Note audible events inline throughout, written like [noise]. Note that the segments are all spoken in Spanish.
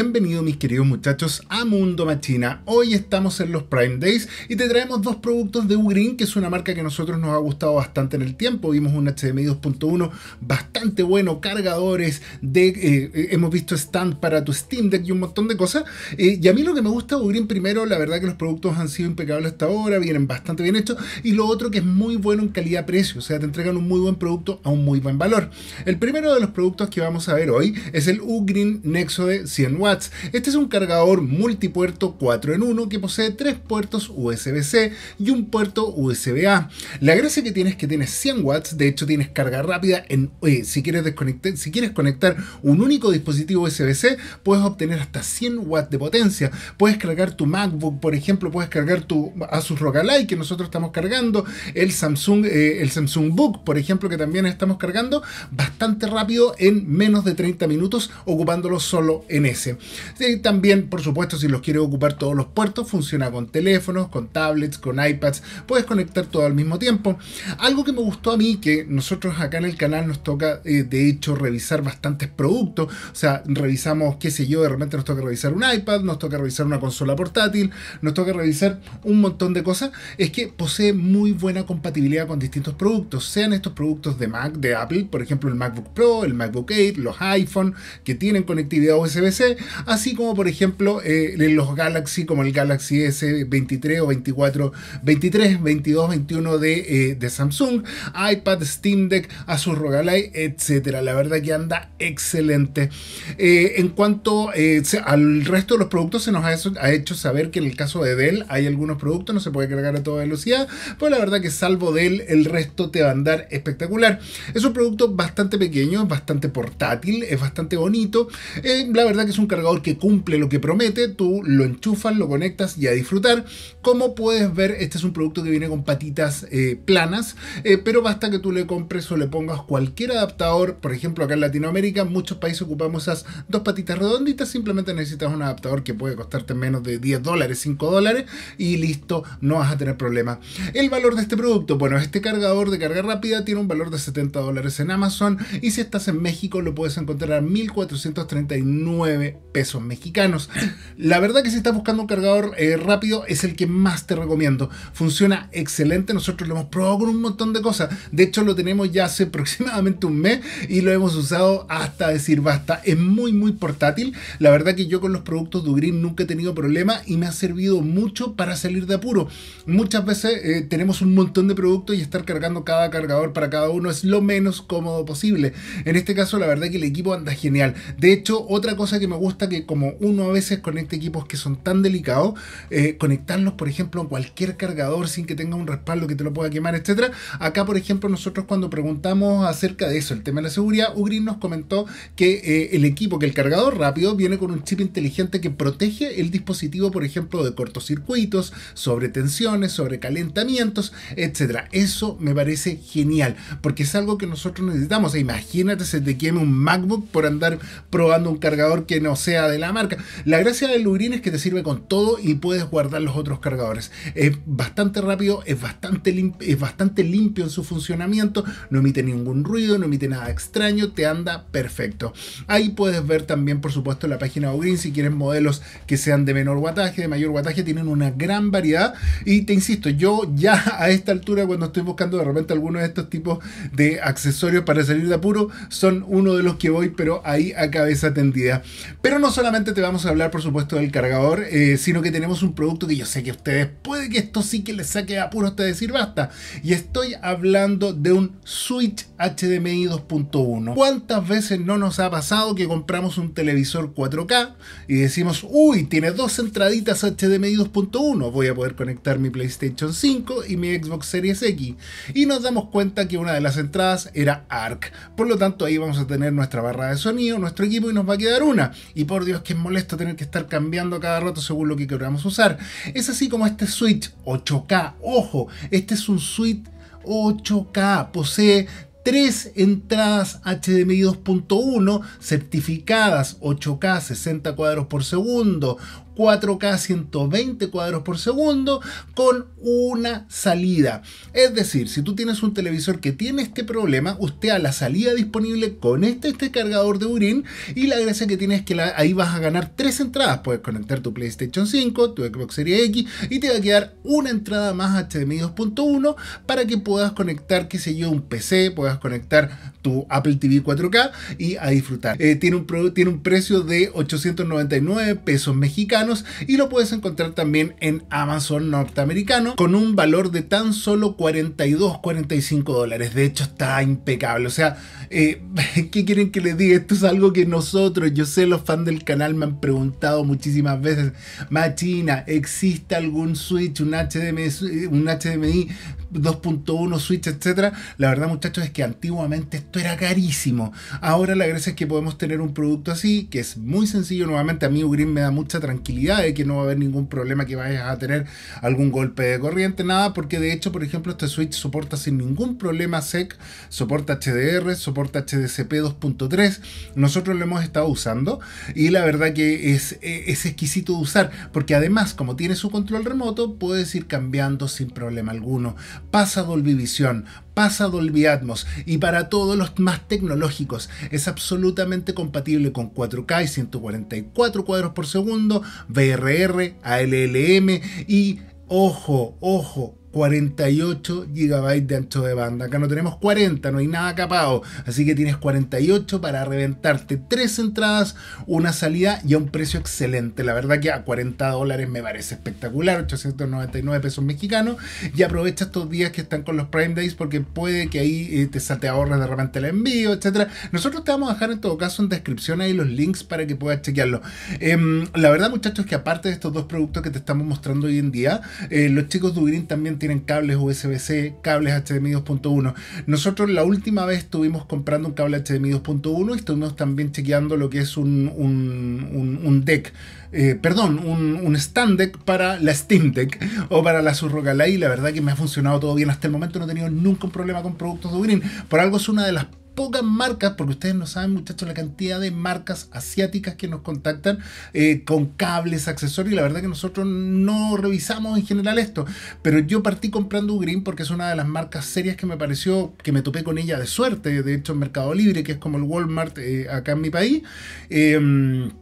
Bienvenidos mis queridos muchachos a Mundo Machina. Hoy estamos en los Prime Days y te traemos dos productos de Ugreen, que es una marca que a nosotros nos ha gustado bastante en el tiempo. Vimos un HDMI 2.1 bastante bueno, cargadores, de, eh, hemos visto stand para tu Steam Deck y un montón de cosas. Eh, y a mí lo que me gusta de Ugreen primero, la verdad que los productos han sido impecables hasta ahora, vienen bastante bien hechos. Y lo otro que es muy bueno en calidad-precio, o sea, te entregan un muy buen producto a un muy buen valor. El primero de los productos que vamos a ver hoy es el Ugreen Nexo de 100 este es un cargador multipuerto 4 en 1 que posee 3 puertos USB-C y un puerto USB-A. La gracia que tiene es que tiene 100 watts, de hecho tienes carga rápida en si quieres desconectar, si quieres conectar un único dispositivo USB-C, puedes obtener hasta 100 watts de potencia. Puedes cargar tu MacBook, por ejemplo, puedes cargar tu Asus ROG Ally que nosotros estamos cargando, el Samsung eh, el Samsung Book, por ejemplo, que también estamos cargando bastante rápido en menos de 30 minutos, ocupándolo solo en ese. Y también, por supuesto, si los quieres ocupar todos los puertos, funciona con teléfonos, con tablets, con iPads, puedes conectar todo al mismo tiempo. Algo que me gustó a mí, que nosotros acá en el canal nos toca, eh, de hecho, revisar bastantes productos, o sea, revisamos, qué sé yo, de repente nos toca revisar un iPad, nos toca revisar una consola portátil, nos toca revisar un montón de cosas, es que posee muy buena compatibilidad con distintos productos, sean estos productos de Mac, de Apple, por ejemplo el MacBook Pro, el MacBook 8, los iPhone que tienen conectividad USB-C así como por ejemplo eh, en los Galaxy como el Galaxy S23 o 24, 23, 22, 21 de, eh, de Samsung, iPad, Steam Deck, Asus ROG Ally, etcétera. La verdad que anda excelente. Eh, en cuanto al resto de los productos se nos ha, hecho saber que en el caso de Dell hay algunos productos, no se puede cargar a toda velocidad, pero pues la verdad que salvo Dell el resto te va a andar espectacular. Es un producto bastante pequeño, bastante portátil, es bastante bonito. la verdad que es un cargador que cumple lo que promete, tú lo enchufas, lo conectas y a disfrutar. Como puedes ver, este es un producto que viene con patitas eh, planas, eh, pero basta que tú le compres o le pongas cualquier adaptador, por ejemplo acá en Latinoamérica, muchos países ocupamos esas dos patitas redonditas, simplemente necesitas un adaptador que puede costarte menos de 10 dólares, 5 dólares y listo, no vas a tener problema. El valor de este producto, bueno, este cargador de carga rápida tiene un valor de 70 dólares en Amazon y si estás en México lo puedes encontrar a 1439 pesos mexicanos. La verdad que si estás buscando un cargador eh, rápido es el que más te recomiendo. Funciona excelente, nosotros lo hemos probado con un montón de cosas. De hecho lo tenemos ya hace [laughs] aproximadamente un mes y lo hemos usado hasta decir basta. Es muy muy portátil. La verdad que yo con los productos de nunca he tenido problema y me ha servido mucho para salir de apuro. Muchas veces eh, tenemos un montón de productos y estar cargando cada cargador para cada uno es lo menos cómodo posible. En este caso la verdad que el equipo anda genial. De hecho otra cosa que me gusta que como uno a veces conecta este equipos que son tan delicados, eh, conectarlos, por ejemplo, a cualquier cargador sin que tenga un respaldo que te lo pueda quemar, etcétera. Acá, por ejemplo, nosotros cuando preguntamos acerca de eso, el tema de la seguridad, Ugrin nos comentó que eh, el equipo, que el cargador rápido, viene con un chip inteligente que protege el dispositivo, por ejemplo, de cortocircuitos, sobre tensiones, sobre calentamientos, etcétera. Eso me parece genial, porque es algo que nosotros necesitamos. E imagínate, se te queme un MacBook por andar probando un cargador que no se de la marca. La gracia del Ugreen es que te sirve con todo y puedes guardar los otros cargadores. Es bastante rápido, es bastante, limpio, es bastante limpio en su funcionamiento, no emite ningún ruido, no emite nada extraño, te anda perfecto. Ahí puedes ver también, por supuesto, la página de si quieres modelos que sean de menor guataje, de mayor guataje, tienen una gran variedad. Y te insisto, yo ya a esta altura, cuando estoy buscando de repente algunos de estos tipos de accesorios para salir de apuro, son uno de los que voy, pero ahí a cabeza tendida. Pero no solamente te vamos a hablar, por supuesto, del cargador, eh, sino que tenemos un producto que yo sé que ustedes puede que esto sí que les saque apuros hasta decir basta. Y estoy hablando de un Switch HDMI 2.1. ¿Cuántas veces no nos ha pasado que compramos un televisor 4K y decimos, uy, tiene dos entraditas HDMI 2.1, voy a poder conectar mi PlayStation 5 y mi Xbox Series X? Y nos damos cuenta que una de las entradas era ARC. Por lo tanto, ahí vamos a tener nuestra barra de sonido, nuestro equipo y nos va a quedar una. Y por Dios que es molesto tener que estar cambiando cada rato según lo que queramos usar. Es así como este Switch 8K. Ojo, este es un Switch 8K. Posee tres entradas HDMI 2.1 certificadas 8K 60 cuadros por segundo, 4K 120 cuadros por segundo con una salida. Es decir, si tú tienes un televisor que tiene este problema, usted a la salida disponible con este, este cargador de Urin y la gracia que tiene es que ahí vas a ganar tres entradas. Puedes conectar tu PlayStation 5, tu Xbox Series X y te va a quedar una entrada más HDMI 2.1 para que puedas conectar, qué sé yo, un PC, puedas conectar tu Apple TV 4K y a disfrutar. Eh, tiene, un, tiene un precio de 899 pesos mexicanos y lo puedes encontrar también en Amazon norteamericano con un valor de tan solo 42, 45 dólares. De hecho, está impecable. O sea, eh, [laughs] ¿Qué quieren que les diga? Esto es algo que nosotros, yo sé, los fans del canal me han preguntado muchísimas veces. Machina, ¿existe algún Switch, un, HDMI, un HDMI 2.1 Switch, etcétera? La verdad, muchachos, es que antiguamente esto era carísimo. Ahora la gracia es que podemos tener un producto así, que es muy sencillo. Nuevamente, a mí Green me da mucha tranquilidad de que no va a haber ningún problema que vayas a tener algún golpe de corriente, nada, porque de hecho, por ejemplo, este Switch soporta sin ningún problema SEC, soporta HDR, soporta porta HDCP 2.3. Nosotros lo hemos estado usando y la verdad que es, e, es exquisito de usar porque además como tiene su control remoto puedes ir cambiando sin problema alguno. Pasa Dolby Vision, pasa Dolby Atmos y para todos los más tecnológicos es absolutamente compatible con 4K y 144 cuadros por segundo, VRR, ALLM y ojo, ojo, 48 gigabytes de ancho de banda. Acá no tenemos 40, no hay nada capado. Así que tienes 48 para reventarte tres entradas, una salida y a un precio excelente. La verdad que a 40 dólares me parece espectacular, 899 pesos mexicanos. Y aprovecha estos días que están con los Prime Days porque puede que ahí eh, te, salte ahorres de repente el envío, Etcétera, Nosotros te vamos a dejar en todo caso en descripción ahí los links para que puedas chequearlo. Em, la verdad muchachos que aparte de estos dos productos que te estamos mostrando hoy en día, eh, los chicos de Green también tienen en cables USB-C, cables HDMI 2.1. Nosotros la última vez estuvimos comprando un cable HDMI 2.1 y estuvimos también chequeando lo que es un, un, un, deck. Eh, perdón, un, stand deck para la Steam Deck o para la y La verdad que me ha funcionado todo bien hasta el momento, no he tenido nunca un problema con productos de Green. Por algo es una de las pocas marcas, porque ustedes no saben, muchachos, la cantidad de marcas asiáticas que nos contactan eh, con cables, accesorios, y la verdad que nosotros no revisamos en general esto. Pero yo partí comprando Ugreen porque es una de las marcas serias que me pareció que me topé con ella de suerte, de hecho en Mercado Libre, que es como el Walmart eh, acá en mi país. Em,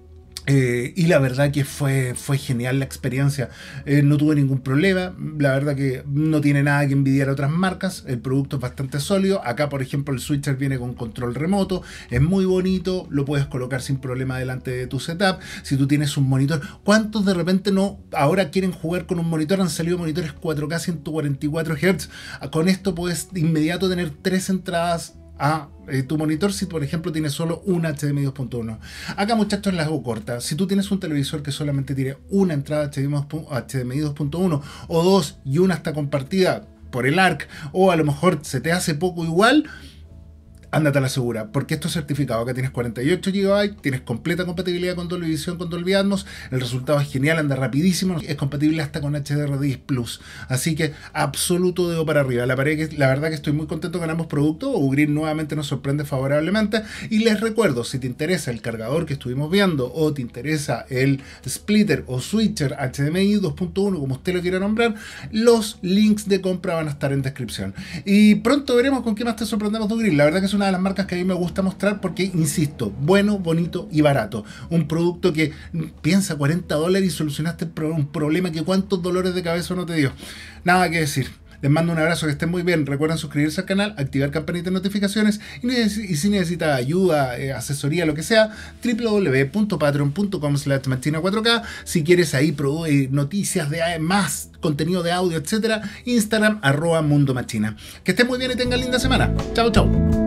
eh, y la verdad que fue, fue genial la experiencia. Eh, no tuve ningún problema. La verdad que no tiene nada que envidiar a otras marcas. El producto es bastante sólido. Acá, por ejemplo, el switcher viene con control remoto. Es muy bonito. Lo puedes colocar sin problema delante de tu setup. Si tú tienes un monitor. ¿Cuántos de repente no ahora quieren jugar con un monitor? Han salido monitores 4K 144 Hz. Con esto puedes de inmediato tener tres entradas a ah, eh, tu monitor si por ejemplo tiene solo un HDMI 2.1. Acá muchachos las hago corta. Si tú tienes un televisor que solamente tiene una entrada HDMI 2.1 o dos y una está compartida por el ARC o a lo mejor se te hace poco igual, ándate a la segura, porque esto es certificado. que tienes 48 GB, tienes completa compatibilidad con Dolby Vision, con Dolby Atmos, el resultado es genial, anda rapidísimo, es compatible hasta con HDR10 Plus. Así que absoluto dedo para arriba. La, la verdad que estoy muy contento con ambos productos. Ugreen nuevamente nos sorprende favorablemente. Y les recuerdo, si te interesa el cargador que estuvimos viendo o te interesa el splitter o switcher HDMI 2.1, como usted lo quiera nombrar, los links de compra van a estar en descripción. Y pronto veremos con qué más te sorprendemos de Ugreen. La verdad que es una las marcas que a mí me gusta mostrar porque, insisto, bueno, bonito y barato. Un producto que piensa 40 dólares y solucionaste un problema que cuántos dolores de cabeza no te dio. Nada que decir. Les mando un abrazo, que estén muy bien. Recuerden suscribirse al canal, activar campanita de notificaciones y, si necesita ayuda, eh, asesoría, lo que sea, www.patreon.com slash 4 k Si quieres ahí producir noticias de más contenido de audio, etcétera, Instagram arroba Mundo Que estén muy bien y tengan linda semana. Chao, chao.